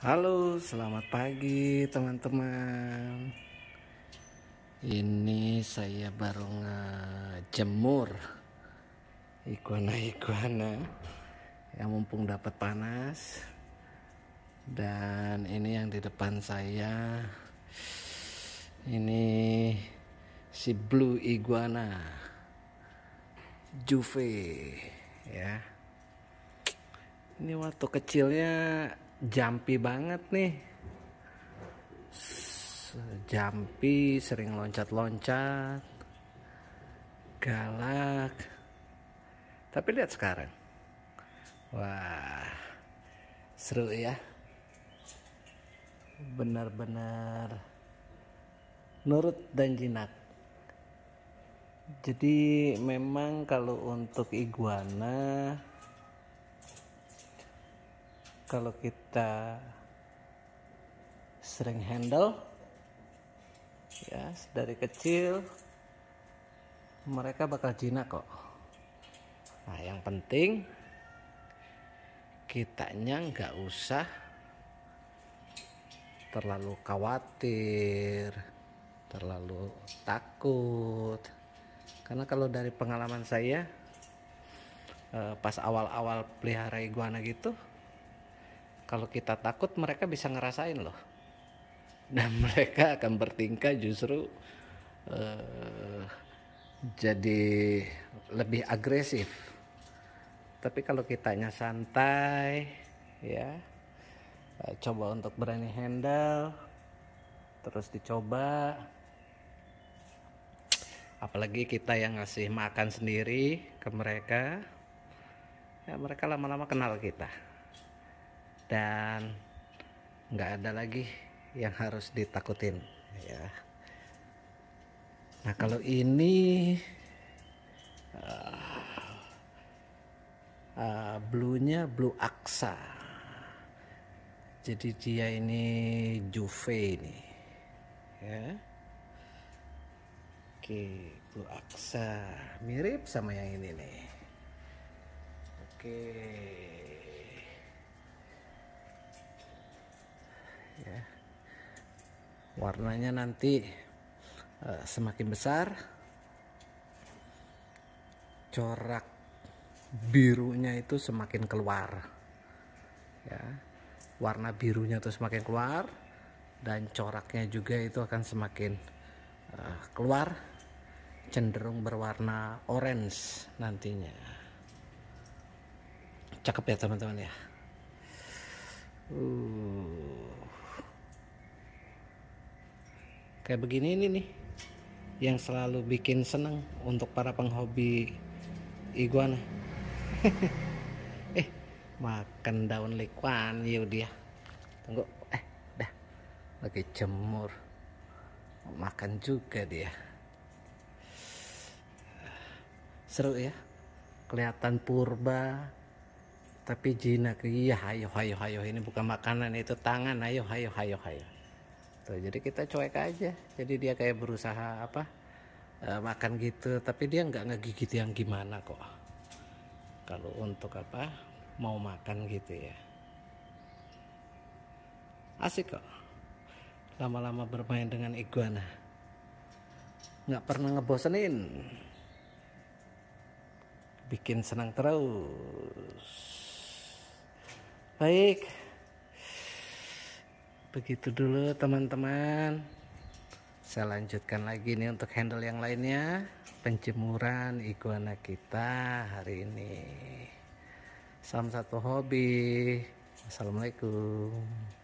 Halo, selamat pagi teman-teman. Ini saya baru ngejemur iguana-iguana yang mumpung dapat panas. Dan ini yang di depan saya ini si blue iguana Juve ya. Ini waktu kecilnya jampi banget nih jampi sering loncat-loncat galak tapi lihat sekarang wah seru ya benar-benar nurut dan jinak jadi memang kalau untuk iguana kalau kita sering handle ya dari kecil mereka bakal jinak kok nah yang penting kitanya nggak usah terlalu khawatir terlalu takut karena kalau dari pengalaman saya eh, pas awal-awal pelihara iguana gitu kalau kita takut mereka bisa ngerasain loh dan mereka akan bertingkah justru uh, jadi lebih agresif tapi kalau kitanya santai ya eh, coba untuk berani handle terus dicoba apalagi kita yang ngasih makan sendiri ke mereka ya mereka lama-lama kenal kita dan nggak ada lagi yang harus ditakutin ya nah kalau ini uh, uh, bluenya blue aksa jadi dia ini Juve ini ya oke blue aksa mirip sama yang ini nih oke ya. warnanya nanti uh, semakin besar corak birunya itu semakin keluar ya warna birunya itu semakin keluar dan coraknya juga itu akan semakin uh, keluar cenderung berwarna orange nantinya cakep ya teman-teman ya uh. kayak begini ini nih yang selalu bikin seneng untuk para penghobi iguana eh makan daun likuan yuk dia tunggu eh dah lagi jemur makan juga dia seru ya kelihatan purba tapi jinak iya hayo hayo hayo ini bukan makanan itu tangan ayo hayo hayo hayo Tuh, gitu. jadi kita cuek aja. Jadi dia kayak berusaha apa eh, makan gitu, tapi dia nggak ngegigit yang gimana kok. Kalau untuk apa mau makan gitu ya. Asik kok. Lama-lama bermain dengan iguana. Nggak pernah ngebosenin. Bikin senang terus. Baik begitu dulu teman-teman saya lanjutkan lagi nih untuk handle yang lainnya penjemuran iguana kita hari ini salam satu hobi assalamualaikum